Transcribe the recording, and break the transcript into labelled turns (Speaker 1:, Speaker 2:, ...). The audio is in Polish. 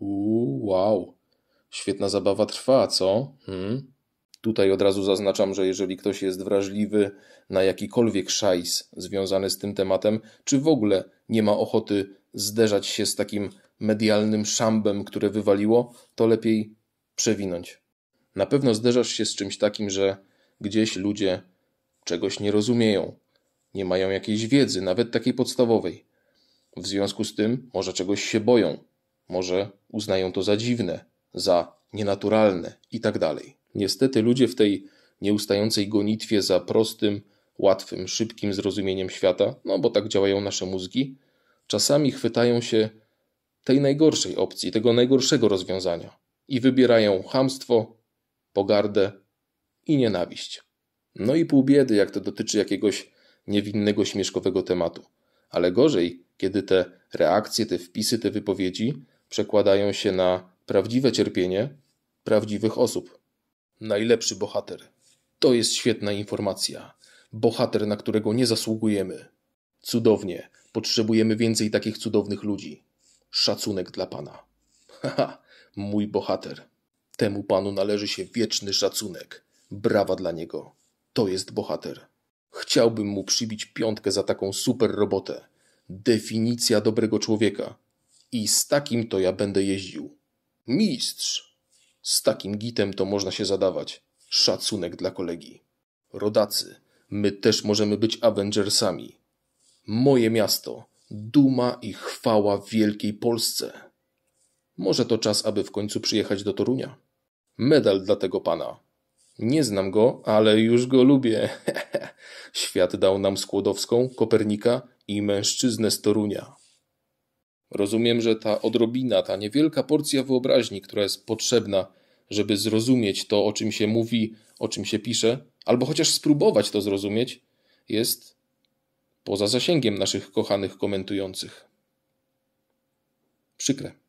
Speaker 1: Uuu, wow. Świetna zabawa trwa, co? Hmm? Tutaj od razu zaznaczam, że jeżeli ktoś jest wrażliwy na jakikolwiek szajs związany z tym tematem, czy w ogóle nie ma ochoty zderzać się z takim medialnym szambem, które wywaliło, to lepiej przewinąć. Na pewno zderzasz się z czymś takim, że gdzieś ludzie czegoś nie rozumieją, nie mają jakiejś wiedzy, nawet takiej podstawowej. W związku z tym może czegoś się boją, może uznają to za dziwne, za nienaturalne itd. Tak Niestety ludzie w tej nieustającej gonitwie za prostym, łatwym, szybkim zrozumieniem świata, no bo tak działają nasze mózgi, czasami chwytają się tej najgorszej opcji, tego najgorszego rozwiązania i wybierają hamstwo, pogardę i nienawiść. No i pół biedy, jak to dotyczy jakiegoś niewinnego, śmieszkowego tematu. Ale gorzej, kiedy te reakcje, te wpisy, te wypowiedzi przekładają się na prawdziwe cierpienie prawdziwych osób. Najlepszy bohater. To jest świetna informacja. Bohater, na którego nie zasługujemy. Cudownie. Potrzebujemy więcej takich cudownych ludzi. Szacunek dla pana. Haha, mój bohater. Temu panu należy się wieczny szacunek. Brawa dla niego. To jest bohater. Chciałbym mu przybić piątkę za taką super robotę. Definicja dobrego człowieka. I z takim to ja będę jeździł. Mistrz! Z takim gitem to można się zadawać. Szacunek dla kolegi. Rodacy, my też możemy być Avengersami. Moje miasto, duma i chwała w wielkiej Polsce. Może to czas, aby w końcu przyjechać do Torunia. Medal dla tego pana. Nie znam go, ale już go lubię. Świat dał nam Skłodowską, Kopernika i mężczyznę z Torunia. Rozumiem, że ta odrobina, ta niewielka porcja wyobraźni, która jest potrzebna, żeby zrozumieć to, o czym się mówi, o czym się pisze, albo chociaż spróbować to zrozumieć, jest poza zasięgiem naszych kochanych komentujących. Przykre.